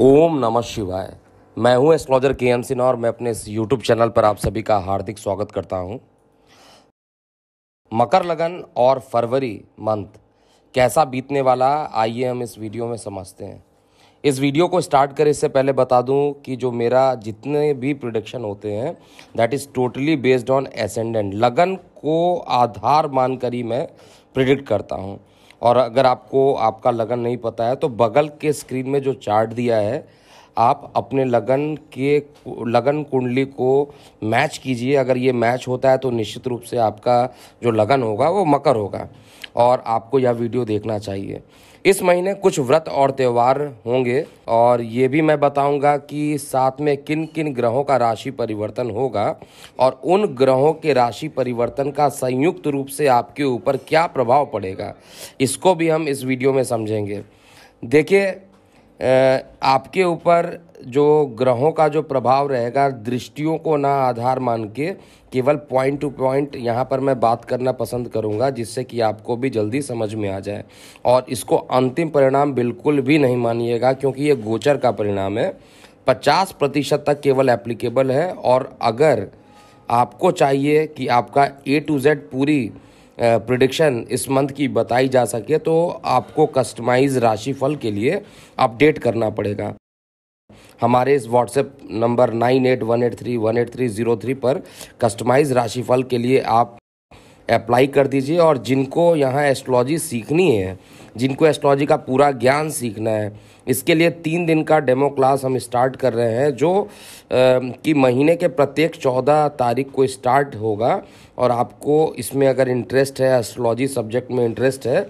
ओम नमः शिवाय मैं हूं एस्ट्रोलॉजर के एम सिन्हा और मैं अपने इस यूट्यूब चैनल पर आप सभी का हार्दिक स्वागत करता हूं मकर लगन और फरवरी मंथ कैसा बीतने वाला आइए हम इस वीडियो में समझते हैं इस वीडियो को स्टार्ट करें इससे पहले बता दूं कि जो मेरा जितने भी प्रोडिक्शन होते हैं that is totally based on ascendant लगन को आधार मानकर ही मैं प्रिडिक्ट करता हूँ और अगर आपको आपका लगन नहीं पता है तो बगल के स्क्रीन में जो चार्ट दिया है आप अपने लगन के लगन कुंडली को मैच कीजिए अगर ये मैच होता है तो निश्चित रूप से आपका जो लगन होगा वो मकर होगा और आपको यह वीडियो देखना चाहिए इस महीने कुछ व्रत और त्यौहार होंगे और ये भी मैं बताऊंगा कि साथ में किन किन ग्रहों का राशि परिवर्तन होगा और उन ग्रहों के राशि परिवर्तन का संयुक्त रूप से आपके ऊपर क्या प्रभाव पड़ेगा इसको भी हम इस वीडियो में समझेंगे देखिए आपके ऊपर जो ग्रहों का जो प्रभाव रहेगा दृष्टियों को ना आधार मान के केवल पॉइंट टू पॉइंट यहाँ पर मैं बात करना पसंद करूँगा जिससे कि आपको भी जल्दी समझ में आ जाए और इसको अंतिम परिणाम बिल्कुल भी नहीं मानिएगा क्योंकि ये गोचर का परिणाम है पचास प्रतिशत तक केवल एप्लीकेबल है और अगर आपको चाहिए कि आपका ए टू जेड पूरी प्रिडिक्शन इस मंथ की बताई जा सके तो आपको कस्टमाइज राशिफल के लिए अपडेट करना पड़ेगा हमारे इस WhatsApp number nine eight one eight three one eight three zero three पर कस्टमाइज राशिफल के लिए आप अप्लाई कर दीजिए और जिनको यहाँ एस्ट्रोलॉजी सीखनी है जिनको एस्ट्रोलॉजी का पूरा ज्ञान सीखना है इसके लिए तीन दिन का डेमो क्लास हम स्टार्ट कर रहे हैं जो कि महीने के प्रत्येक चौदह तारीख को स्टार्ट होगा और आपको इसमें अगर इंटरेस्ट है एस्ट्रोलॉजी सब्जेक्ट में इंटरेस्ट है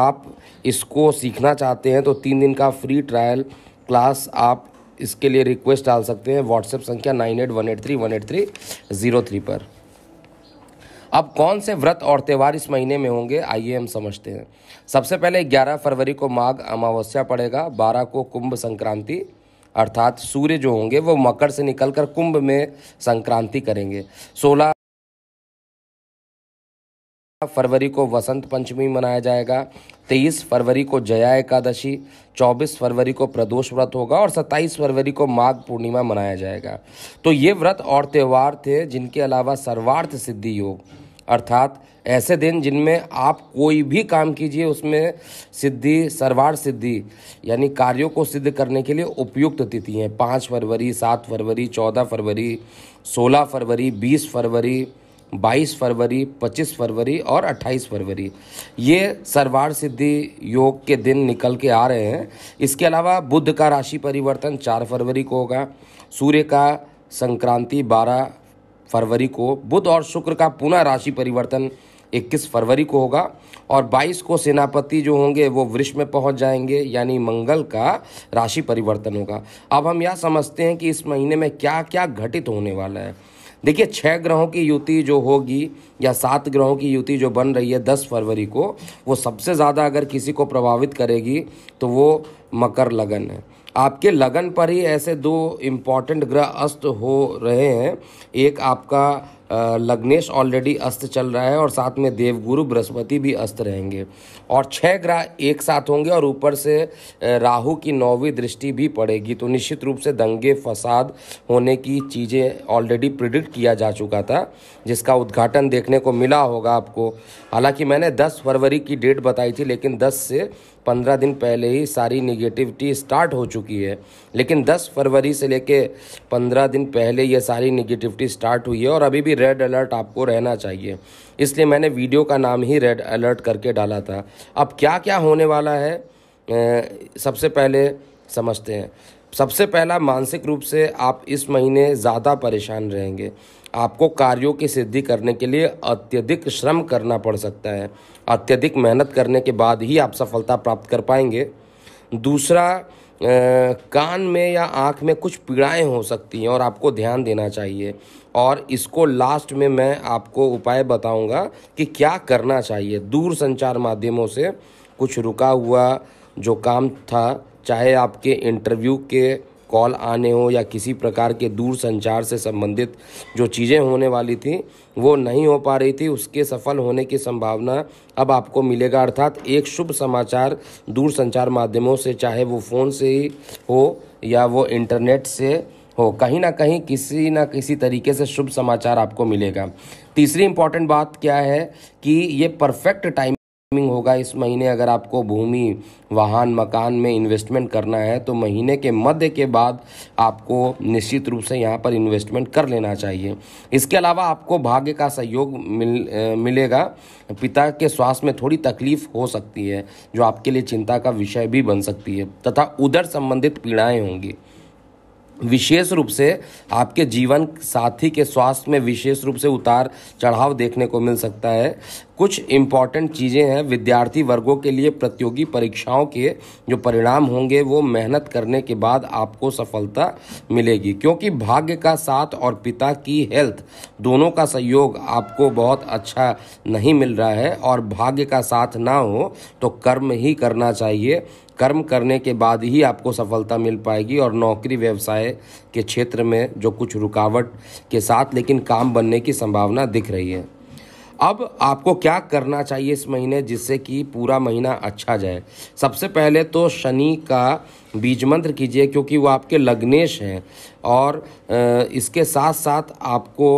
आप इसको सीखना चाहते हैं तो तीन दिन का फ्री ट्रायल क्लास आप इसके लिए रिक्वेस्ट डाल सकते हैं व्हाट्सएप संख्या nine eight one eight three one eight three zero three पर अब कौन से व्रत और त्यौहार इस महीने में होंगे आइए हम समझते हैं सबसे पहले 11 फरवरी को माघ अमावस्या पड़ेगा 12 को कुंभ संक्रांति अर्थात सूर्य जो होंगे वो मकर से निकलकर कुंभ में संक्रांति करेंगे 16 फरवरी को वसंत पंचमी मनाया जाएगा 23 फरवरी को जया एकादशी 24 फरवरी को प्रदोष व्रत होगा और 27 फरवरी को माघ पूर्णिमा मनाया जाएगा तो ये व्रत और त्यौहार थे जिनके अलावा सर्वार्थ सिद्धि योग अर्थात ऐसे दिन जिनमें आप कोई भी काम कीजिए उसमें सिद्धि सर्वार सिद्धि यानी कार्यों को सिद्ध करने के लिए उपयुक्त तिथि हैं पाँच फरवरी सात फरवरी चौदह फरवरी सोलह फरवरी बीस फरवरी बाईस फरवरी पच्चीस फरवरी और अट्ठाईस फरवरी ये सर्वार सिद्धि योग के दिन निकल के आ रहे हैं इसके अलावा बुद्ध का राशि परिवर्तन चार फरवरी को होगा सूर्य का संक्रांति बारह फरवरी को बुध और शुक्र का पुनः राशि परिवर्तन 21 फरवरी को होगा और 22 को सेनापति जो होंगे वो वृक्ष में पहुंच जाएंगे यानी मंगल का राशि परिवर्तन होगा अब हम यह समझते हैं कि इस महीने में क्या क्या घटित होने वाला है देखिए छः ग्रहों की युति जो होगी या सात ग्रहों की युति जो बन रही है दस फरवरी को वो सबसे ज़्यादा अगर किसी को प्रभावित करेगी तो वो मकर लगन है आपके लगन पर ही ऐसे दो इम्पॉर्टेंट ग्रह अस्त हो रहे हैं एक आपका लग्नेश ऑलरेडी अस्त चल रहा है और साथ में देवगुरु बृहस्पति भी अस्त रहेंगे और छह ग्रह एक साथ होंगे और ऊपर से राहु की नौवीं दृष्टि भी पड़ेगी तो निश्चित रूप से दंगे फसाद होने की चीज़ें ऑलरेडी प्रिडिक्ट किया जा चुका था जिसका उद्घाटन देखने को मिला होगा आपको हालांकि मैंने 10 फरवरी की डेट बताई थी लेकिन 10 से पंद्रह दिन पहले ही सारी निगेटिविटी स्टार्ट हो चुकी है लेकिन दस फरवरी से लेके पंद्रह दिन पहले ये सारी निगेटिविटी स्टार्ट हुई है और अभी भी रेड अलर्ट आपको रहना चाहिए इसलिए मैंने वीडियो का नाम ही रेड अलर्ट करके डाला था अब क्या क्या होने वाला है सबसे पहले समझते हैं सबसे पहला मानसिक रूप से आप इस महीने ज़्यादा परेशान रहेंगे आपको कार्यों की सिद्धि करने के लिए अत्यधिक श्रम करना पड़ सकता है अत्यधिक मेहनत करने के बाद ही आप सफलता प्राप्त कर पाएंगे दूसरा आ, कान में या आँख में कुछ पीड़ाएं हो सकती हैं और आपको ध्यान देना चाहिए और इसको लास्ट में मैं आपको उपाय बताऊंगा कि क्या करना चाहिए दूर संचार माध्यमों से कुछ रुका हुआ जो काम था चाहे आपके इंटरव्यू के कॉल आने हो या किसी प्रकार के दूर संचार से संबंधित जो चीज़ें होने वाली थी वो नहीं हो पा रही थी उसके सफल होने की संभावना अब आपको मिलेगा अर्थात एक शुभ समाचार दूर संचार माध्यमों से चाहे वो फ़ोन से ही हो या वो इंटरनेट से हो कहीं ना कहीं किसी ना किसी तरीके से शुभ समाचार आपको मिलेगा तीसरी इंपॉर्टेंट बात क्या है कि ये परफेक्ट टाइम होगा इस महीने अगर आपको भूमि वाहन मकान में इन्वेस्टमेंट करना है तो महीने के मध्य के बाद आपको निश्चित रूप से यहाँ पर इन्वेस्टमेंट कर लेना चाहिए इसके अलावा आपको भाग्य का सहयोग मिल मिलेगा पिता के स्वास्थ्य में थोड़ी तकलीफ हो सकती है जो आपके लिए चिंता का विषय भी बन सकती है तथा उधर संबंधित पीड़ाएँ होंगी विशेष रूप से आपके जीवन साथी के स्वास्थ्य में विशेष रूप से उतार चढ़ाव देखने को मिल सकता है कुछ इम्पॉर्टेंट चीज़ें हैं विद्यार्थी वर्गों के लिए प्रतियोगी परीक्षाओं के जो परिणाम होंगे वो मेहनत करने के बाद आपको सफलता मिलेगी क्योंकि भाग्य का साथ और पिता की हेल्थ दोनों का सहयोग आपको बहुत अच्छा नहीं मिल रहा है और भाग्य का साथ ना हो तो कर्म ही करना चाहिए कर्म करने के बाद ही आपको सफलता मिल पाएगी और नौकरी व्यवसाय के क्षेत्र में जो कुछ रुकावट के साथ लेकिन काम बनने की संभावना दिख रही है अब आपको क्या करना चाहिए इस महीने जिससे कि पूरा महीना अच्छा जाए सबसे पहले तो शनि का बीज मंत्र कीजिए क्योंकि वो आपके लग्नेश हैं और इसके साथ साथ आपको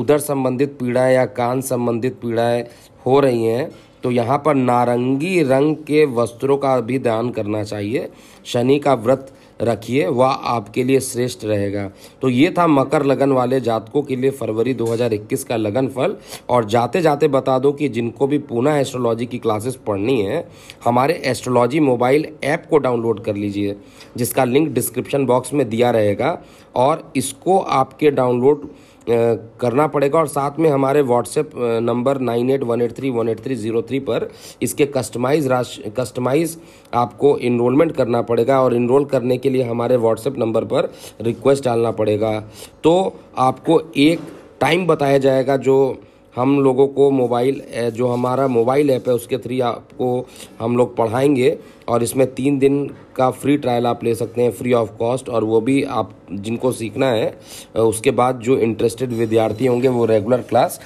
उधर संबंधित पीड़ाएं या कान संबंधित पीड़ाएं हो रही हैं तो यहाँ पर नारंगी रंग के वस्त्रों का भी दान करना चाहिए शनि का व्रत रखिए वह आपके लिए श्रेष्ठ रहेगा तो ये था मकर लगन वाले जातकों के लिए फरवरी 2021 का लगन फल और जाते जाते बता दो कि जिनको भी पूना एस्ट्रोलॉजी की क्लासेस पढ़नी है हमारे एस्ट्रोलॉजी मोबाइल ऐप को डाउनलोड कर लीजिए जिसका लिंक डिस्क्रिप्शन बॉक्स में दिया रहेगा और इसको आपके डाउनलोड करना पड़ेगा और साथ में हमारे WhatsApp number nine eight one eight three one eight three zero three पर इसके कस्टमाइज राश कस्टमाइज आपको इनरोलमेंट करना पड़ेगा और इनरोल करने के लिए हमारे व्हाट्सएप नंबर पर रिक्वेस्ट डालना पड़ेगा तो आपको एक टाइम बताया जाएगा जो हम लोगों को मोबाइल जो हमारा मोबाइल ऐप है उसके थ्री आपको हम लोग पढ़ाएंगे और इसमें तीन दिन का फ्री ट्रायल आप ले सकते हैं फ्री ऑफ कॉस्ट और वो भी आप जिनको सीखना है उसके बाद जो इंटरेस्टेड विद्यार्थी होंगे वो रेगुलर क्लास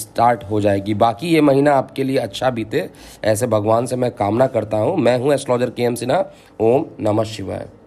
स्टार्ट हो जाएगी बाकी ये महीना आपके लिए अच्छा बीते ऐसे भगवान से मैं कामना करता हूँ मैं हूँ एस्ट्रोलॉजर के एम सिन्हा ओम नमः शिवाय